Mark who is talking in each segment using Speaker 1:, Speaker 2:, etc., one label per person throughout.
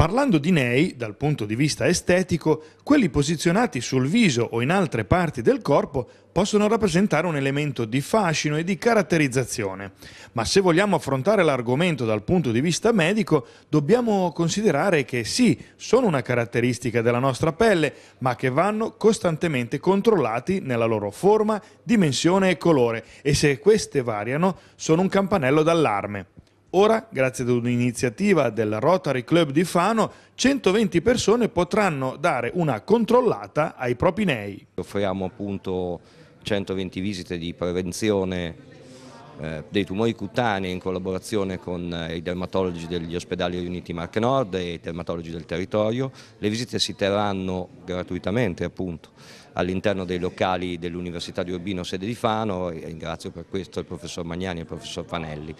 Speaker 1: Parlando di nei, dal punto di vista estetico, quelli posizionati sul viso o in altre parti del corpo possono rappresentare un elemento di fascino e di caratterizzazione, ma se vogliamo affrontare l'argomento dal punto di vista medico, dobbiamo considerare che sì, sono una caratteristica della nostra pelle, ma che vanno costantemente controllati nella loro forma, dimensione e colore, e se queste variano sono un campanello d'allarme. Ora, grazie ad un'iniziativa del Rotary Club di Fano, 120 persone potranno dare una controllata ai propri nei.
Speaker 2: Offriamo appunto 120 visite di prevenzione eh, dei tumori cutanei in collaborazione con eh, i dermatologi degli ospedali riuniti Marche Nord e i dermatologi del territorio. Le visite si terranno gratuitamente appunto all'interno dei locali dell'Università di Urbino sede di Fano e ringrazio per questo il professor Magnani e il professor Fanelli.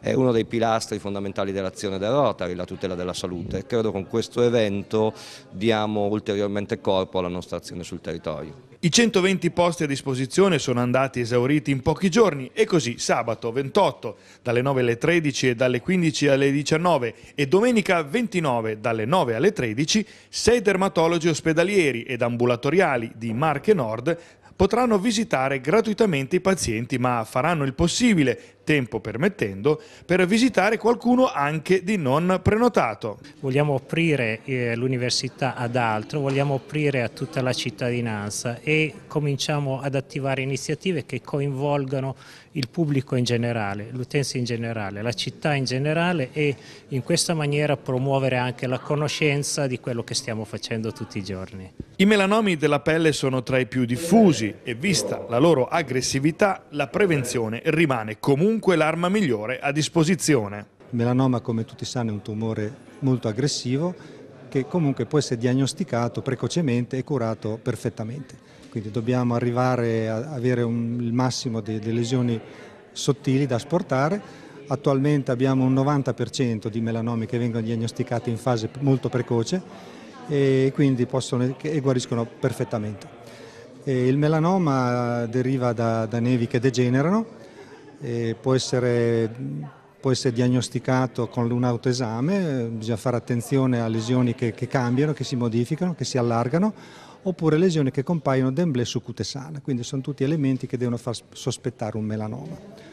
Speaker 2: È uno dei pilastri fondamentali dell'azione del Rotary, la tutela della salute e credo con questo evento diamo ulteriormente corpo alla nostra azione sul territorio.
Speaker 1: I 120 posti a disposizione sono andati esauriti in pochi giorni e così sabato sabato 28 dalle 9 alle 13 e dalle 15 alle 19 e domenica 29 dalle 9 alle 13, sei dermatologi ospedalieri ed ambulatoriali di Marche Nord potranno visitare gratuitamente i pazienti ma faranno il possibile tempo permettendo, per visitare qualcuno anche di non prenotato. Vogliamo aprire eh, l'università ad altro, vogliamo aprire a tutta la
Speaker 3: cittadinanza e cominciamo ad attivare iniziative che coinvolgano il pubblico in generale, l'utenza in generale, la città in generale e in questa maniera promuovere anche la conoscenza di quello che stiamo facendo
Speaker 1: tutti i giorni. I melanomi della pelle sono tra i più diffusi e vista la loro aggressività la prevenzione rimane comunque comunque l'arma migliore a disposizione.
Speaker 4: Il melanoma, come tutti sanno, è un tumore molto aggressivo che comunque può essere diagnosticato precocemente e curato perfettamente. Quindi dobbiamo arrivare a avere un, il massimo delle lesioni sottili da asportare. Attualmente abbiamo un 90% di melanomi che vengono diagnosticati in fase molto precoce e quindi possono, e guariscono perfettamente. E il melanoma deriva da, da nevi che degenerano può essere, può essere, diagnosticato con un autoesame, bisogna fare attenzione a lesioni che, che cambiano, che si modificano, che si allargano, oppure lesioni che compaiono d'emblée su cutesana, quindi sono tutti elementi che devono far sospettare un melanoma.